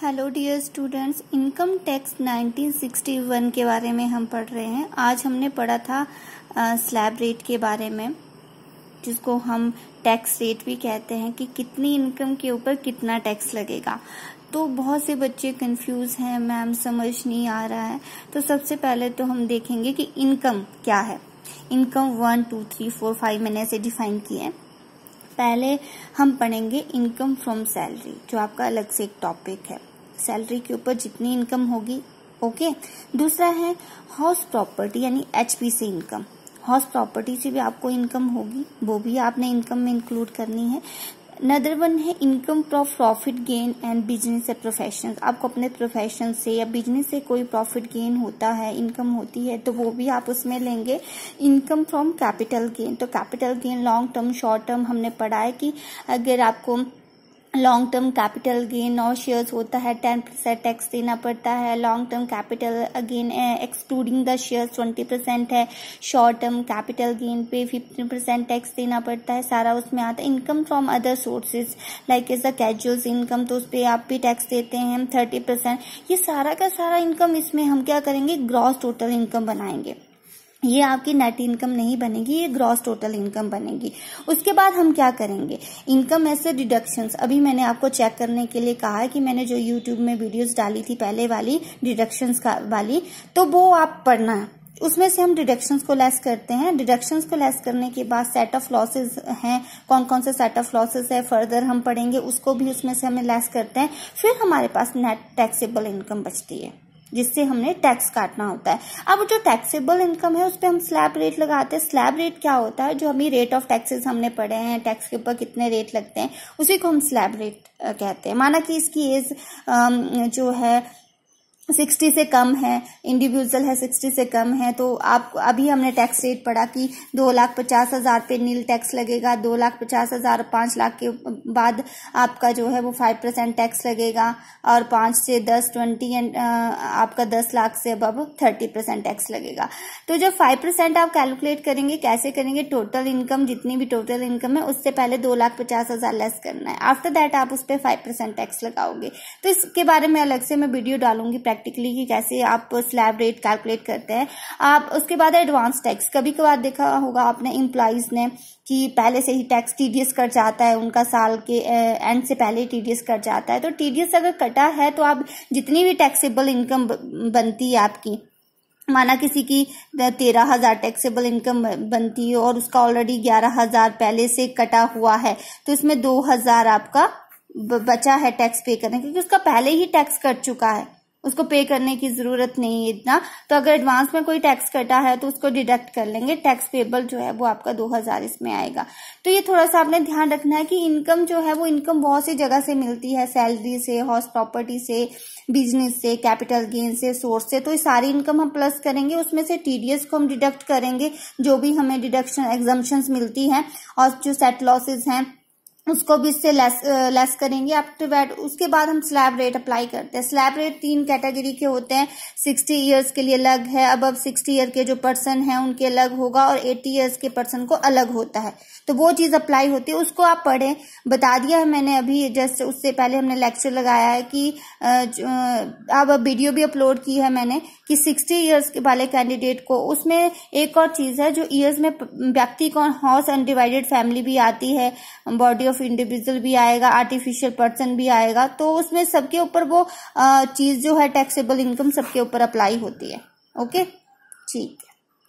hello dear students income tax 1961 के बारे में हम पढ़ रहे हैं आज हमने पढ़ा था स्लैब रेट के बारे में जिसको हम टैक्स रेट भी कहते हैं कि कितनी इनकम के ऊपर कितना टैक्स लगेगा तो बहुत से बच्चे कंफ्यूज हैं मैम समझ नहीं आ रहा है तो सबसे पहले तो हम देखेंगे कि इनकम क्या है income one two three four five मैंने ऐसे डिफाइन किया है पहले हम पढ़ेंगे इनकम फ्रॉम सैलरी जो आपका अलग से एक टॉपिक है सैलरी के ऊपर जितनी इनकम होगी ओके दूसरा है हाउस प्रॉपर्टी यानी एचपी से इनकम हाउस प्रॉपर्टी से भी आपको इनकम होगी वो भी आपने इनकम में इंक्लूड करनी है नदर वन है income prof profit gain and business a profession आपको अपने प्रोफेशन से या बिजनेस से कोई प्रॉफिट गेन होता है इनकम होती है तो वो भी आप उसमें लेंगे इनकम फ्रॉम कैपिटल गेन तो capital gain long term short term हमने पढ़ा है कि अगर आपको लॉन्ग टर्म कैपिटल गेन और शेयर्स होता है टेन परसेंट टैक्स देना पड़ता है long term capital gain excluding the shares twenty percent है शॉर्ट टर्म कैपिटल गेन पे फिफ्टीन परसेंट टैक्स देना पड़ता है सारा उसमें आता है income from other sources like as a casuals income तो उस पर आप भी टैक्स देते हैं थर्टी परसेंट ये सारा का सारा इनकम इसमें हम क्या करेंगे ग्रॉस टोटल इनकम बनाएंगे ये आपकी नेट इनकम नहीं बनेगी ये ग्रॉस टोटल इनकम बनेगी उसके बाद हम क्या करेंगे इनकम ऐसे डिडक्शंस अभी मैंने आपको चेक करने के लिए कहा है कि मैंने जो यूट्यूब में वीडियोस डाली थी पहले वाली डिडक्शंस वाली तो वो आप पढ़ना उसमें से हम डिडक्शंस को लेस करते हैं डिडक्शंस को लेस करने के बाद सेट ऑफ लॉसेस हैं कौन कौन से सेट ऑफ लॉसेस है फर्दर हम पढ़ेंगे उसको भी उसमें से हमें लेस करते हैं फिर हमारे पास नेट टैक्सेबल इनकम बचती है जिससे हमने टैक्स काटना होता है अब जो टैक्सेबल इनकम है उस पर हम स्लैब रेट लगाते हैं स्लैब रेट क्या होता है जो हमें रेट ऑफ टैक्सेस हमने पढ़े हैं टैक्स के ऊपर कितने रेट लगते हैं उसी को हम स्लैब रेट कहते हैं माना कि इसकी एज जो है सिक्सटी से कम है इंडिविजुअल है सिक्सटी से कम है तो आप अभी हमने टैक्स रेट पढ़ा कि दो लाख पचास हज़ार पे नील टैक्स लगेगा दो लाख पचास हज़ार पाँच लाख के बाद आपका जो है वो फाइव परसेंट टैक्स लगेगा और पाँच से दस ट्वेंटी एंड आपका दस लाख से अब थर्टी परसेंट टैक्स लगेगा तो जब फाइव परसेंट आप कैलकुलेट करेंगे कैसे करेंगे टोटल इनकम जितनी भी टोटल इनकम है उससे पहले दो लाख पचास हज़ार लेस करना है आफ्टर दैट आप उस पर फाइव परसेंट टैक्स लगाओगे तो इसके बारे में अलग से मैं वीडियो डालूंगी प्रैक्टिकली कि कैसे आप स्लैब रेट कैलकुलेट करते हैं आप उसके बाद एडवांस टैक्स कभी कभार देखा होगा आपने इम्प्लाइज ने कि पहले से ही टैक्स टीडीएस कट जाता है उनका साल के एंड से पहले ही टीडीएस कट जाता है तो टीडीएस अगर कटा है तो आप जितनी भी टैक्सेबल इनकम बनती है आपकी माना किसी की तेरह हजार टैक्सेबल इनकम बनती है और उसका ऑलरेडी ग्यारह हजार पहले से कटा हुआ है तो इसमें दो हजार आपका बचा है टैक्स पे करने क्योंकि उसका पहले ही टैक्स कट चुका है उसको पे करने की जरूरत नहीं है इतना तो अगर एडवांस में कोई टैक्स कटा है तो उसको डिडक्ट कर लेंगे टैक्स पेबल जो है वो आपका दो हजार इसमें आएगा तो ये थोड़ा सा आपने ध्यान रखना है कि इनकम जो है वो इनकम बहुत सी जगह से मिलती है सैलरी से हाउस प्रॉपर्टी से बिजनेस से कैपिटल गेन से सोर्स से तो ये सारी इनकम हम प्लस करेंगे उसमें से टीडीएस को हम डिडक्ट करेंगे जो भी हमें डिडक्शन एग्जामेशन मिलती है और जो सेट लॉसेज हैं उसको भी इससे लेस लेस करेंगे आफ्टर वैट उसके बाद हम स्लैब रेट अप्लाई करते हैं स्लैब रेट तीन कैटेगरी के होते हैं सिक्सटी ईयर्स के लिए अलग है अब अब सिक्सटी ईयर के जो पर्सन है उनके अलग होगा और एट्टी ईयर्स के पर्सन को अलग होता है तो वो चीज अप्लाई होती है उसको आप पढ़ें बता दिया है मैंने अभी जस्ट उससे पहले हमने लेक्चर लगाया है कि अब वीडियो भी अपलोड की है मैंने कि 60 इयर्स के वाले कैंडिडेट को उसमें एक और चीज़ है जो ईयर्स में व्यक्ति कौन हाउस अनडिवाइडेड फैमिली भी आती है बॉडी ऑफ इंडिविजुअल भी आएगा आर्टिफिशियल पर्सन भी आएगा तो उसमें सबके ऊपर वो चीज़ जो है टैक्सेबल इनकम सबके ऊपर अप्लाई होती है ओके ठीक